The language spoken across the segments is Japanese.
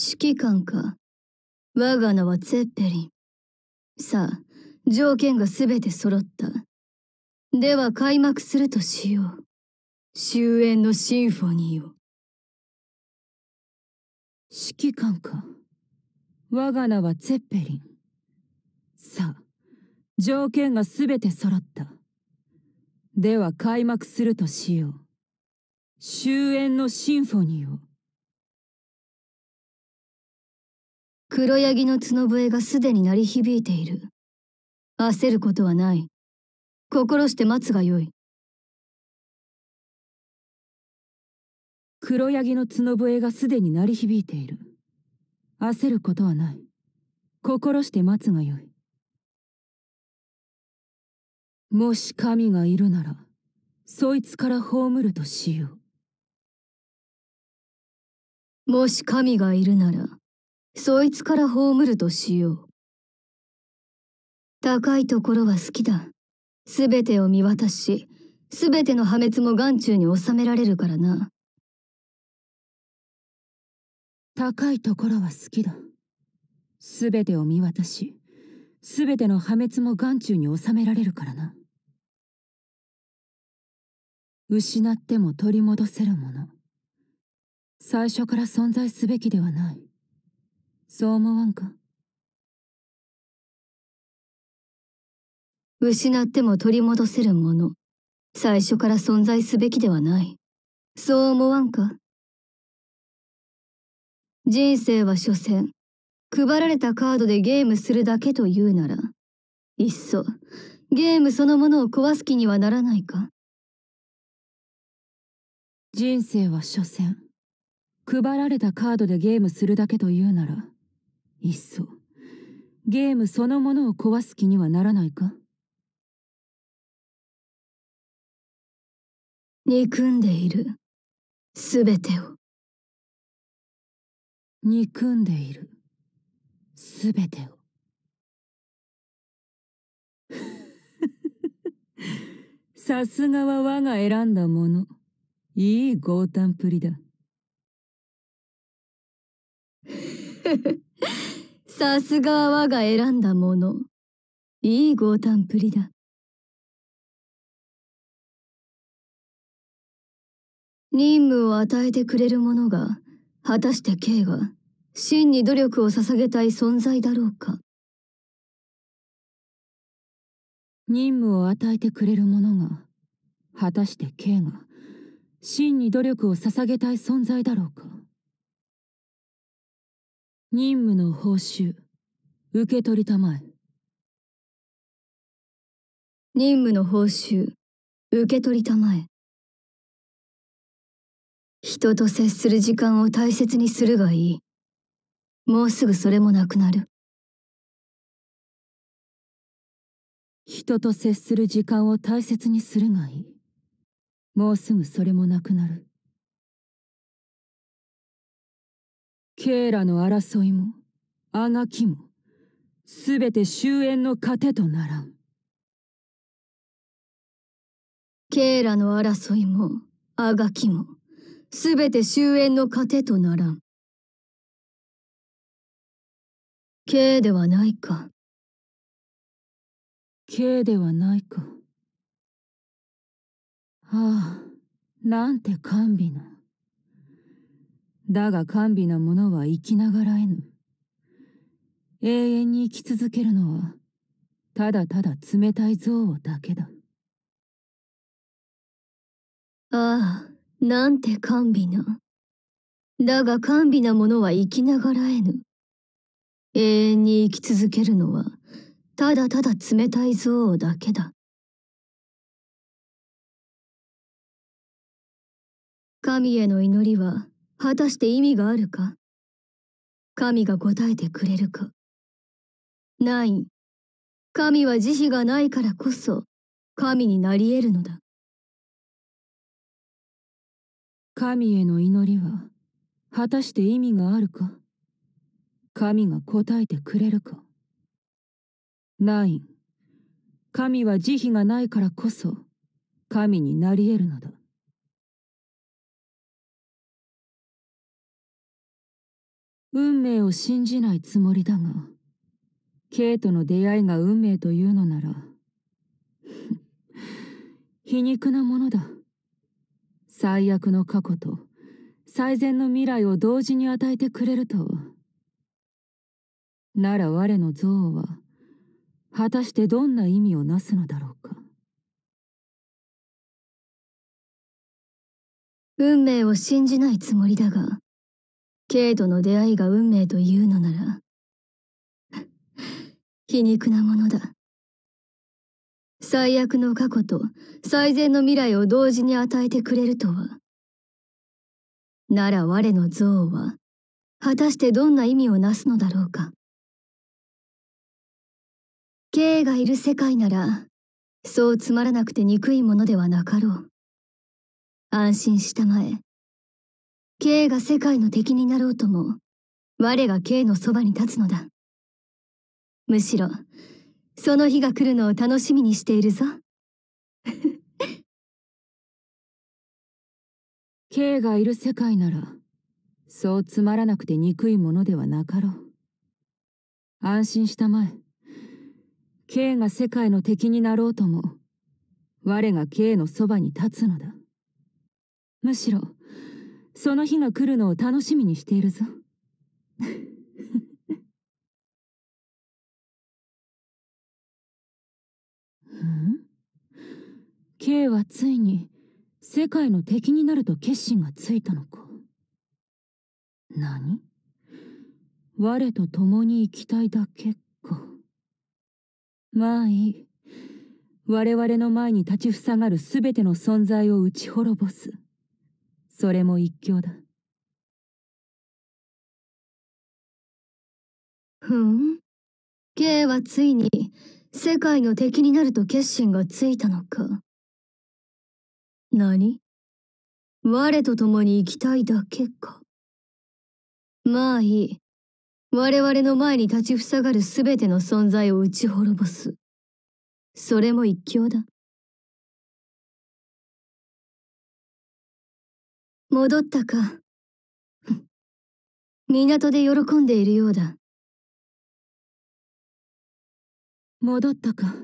指揮官か。我が名はゼッペリン。さあ、条件が全て揃った。では開幕するとしよう。終焉のシンフォニーを。指揮官か。我が名はゼッペリン。さあ、条件が全て揃った。では開幕するとしよう。終焉のシンフォニーを。黒ヤギの角笛がすでに鳴り響いている。焦ることはない。心して待つがよい。黒ヤギの角笛がすでに鳴り響いている。焦ることはない。心して待つがよい。もし神がいるなら、そいつから葬るとしよう。もし神がいるなら、そいつから葬るとしよう。高いところは好きだ。すべてを見渡し、すべての破滅も眼中に収められるからな。高いところは好きだ。すべてを見渡し、すべての破滅も眼中に収められるからな。失っても取り戻せるもの。最初から存在すべきではない。そう思わんか失っても取り戻せるもの。最初から存在すべきではない。そう思わんか人生は所詮、配られたカードでゲームするだけというなら、いっそ、ゲームそのものを壊す気にはならないか人生は所詮、配られたカードでゲームするだけというなら、いっそゲームそのものを壊す気にはならないか憎んでいるすべてを憎んでいるすべてを さすがは我が選んだものいい豪胆っぷりだ さすがは我が選んだもの。いい豪胆プリだ。任務を与えてくれる者が、果たして K が、真に努力を捧げたい存在だろうか。任務を与えてくれる者が、果たして K が、真に努力を捧げたい存在だろうか。任務の報酬受け取りたまえ任務の報酬受け取りたまえ人と接する時間を大切にするがいいもうすぐそれもなくなる人と接する時間を大切にするがいいもうすぐそれもなくなるケーラの争いもあがきもすべて終焉の糧とならんケーラの争いもあがきもすべて終焉の糧とならんーではないかーではないかああなんて甘美な。だが甘美なものは生きながらえぬ永遠に生き続けるのはただただ冷たい憎悪だけだああなんて甘美なだが甘美なものは生きながらえぬ永遠に生き続けるのはただただ冷たい憎悪だけだ神への祈りは果たして意味があるか神が答えてくれるかない。神は慈悲がないからこそ、神になり得るのだ。神への祈りは、果たして意味があるか神が答えてくれるかない。神は慈悲がないからこそ、神になり得るのだ。運命を信じないつもりだが、ケイとの出会いが運命というのなら、皮肉なものだ。最悪の過去と最善の未来を同時に与えてくれるとは。なら我の憎悪は、果たしてどんな意味をなすのだろうか。運命を信じないつもりだが、ケイとの出会いが運命というのなら 皮肉なものだ最悪の過去と最善の未来を同時に与えてくれるとはなら我の憎悪は果たしてどんな意味をなすのだろうかケイがいる世界ならそうつまらなくて憎いものではなかろう安心したまえ K が世界の敵になろうとも、我が K のそばに立つのだ。むしろ、その日が来るのを楽しみにしているぞ。K がいる世界なら、そうつまらなくて憎いものではなかろう。安心したまえ。K が世界の敵になろうとも、我が K のそばに立つのだ。むしろ、その日が来るのを楽しみにしているぞ。K はついに世界の敵になると決心がついたのか何我と共に生きたいだけかまあいい我々の前に立ちふさがる全ての存在を打ち滅ぼすそれも一興だふん K はついに世界の敵になると決心がついたのか何我と共に生きたいだけかまあいい我々の前に立ちふさがる全ての存在を打ち滅ぼすそれも一興だ戻ったか。港で喜んでいるようだ。戻ったか。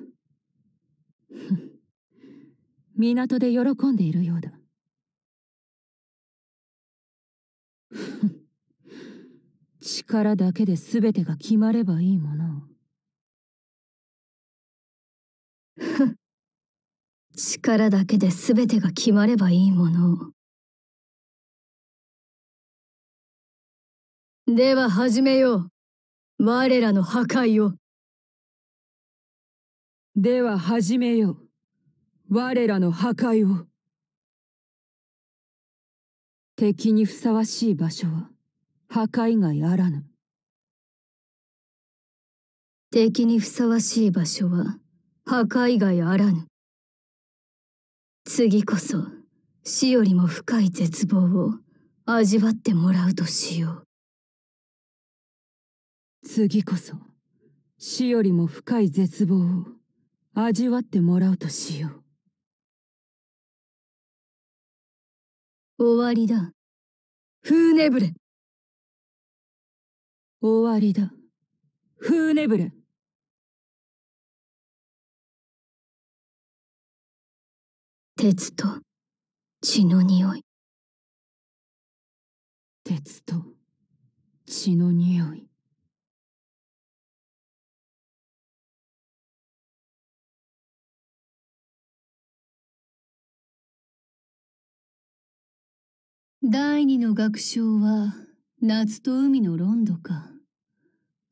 港で喜んでいるようだ。力だけで全てが決まればいいものを。力だけで全てが決まればいいものを。では始めよう。我らの破壊を。では始めよう。我らの破壊を。敵にふさわしい場所は破壊外あらぬ。敵にふさわしい場所は破壊外あらぬ。次こそ死よりも深い絶望を味わってもらうとしよう。次こそ死よりも深い絶望を味わってもらうとしよう終わりだ風ネブレ終わりだ風ネブレ鉄と血の匂い鉄と血の匂い第二の学章は、夏と海のロンドか。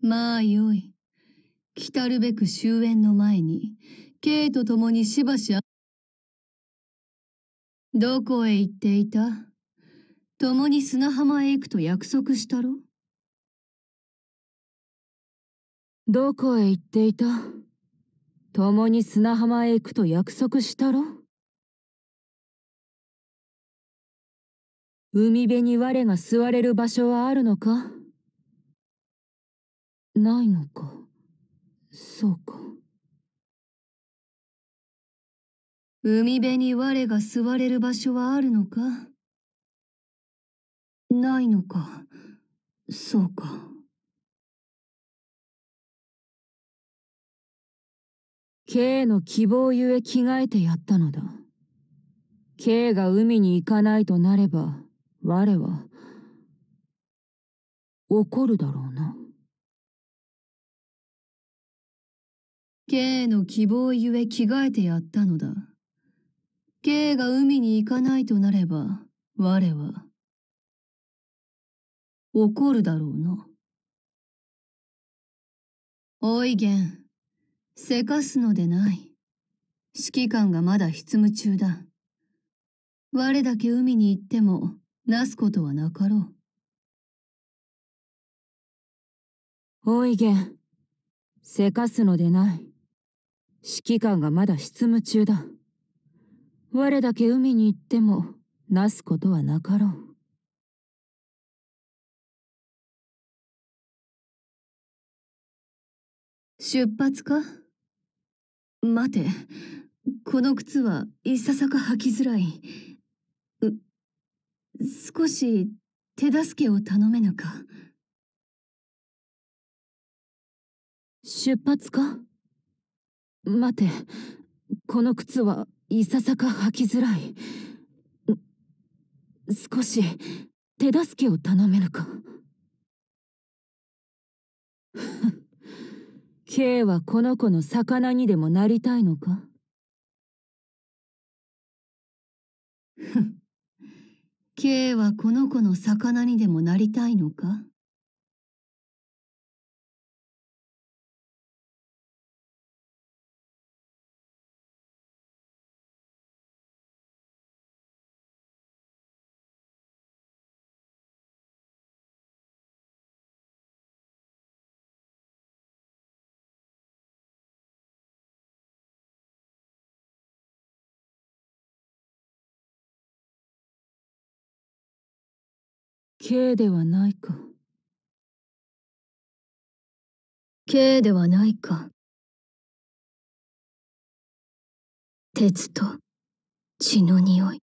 まあよい。来たるべく終焉の前に、K と共にしばしあ、どこへ行っていた共に砂浜へ行くと約束したろどこへ行っていた共に砂浜へ行くと約束したろ海辺に我が座れる場所はあるのかないのかそうか海辺に我が座れる場所はあるのかないのかそうか K の希望ゆえ着替えてやったのだ K が海に行かないとなれば我は怒るだろうな K の希望ゆえ着替えてやったのだ K が海に行かないとなれば我は怒るだろうなおいげんせかすのでない指揮官がまだ執務中だ我だけ海に行ってもなすことはなかろう。大いげせかすのでない。指揮官がまだ執務中だ。我だけ海に行っても、なすことはなかろう。出発か待て、この靴はいささか履きづらい。少し手助けを頼めぬか出発か待てこの靴はいささか履きづらい少し手助けを頼めぬか K はこの子の魚にでもなりたいのかふん K はこの子の魚にでもなりたいのか K ではないか K ではないか鉄と血の匂い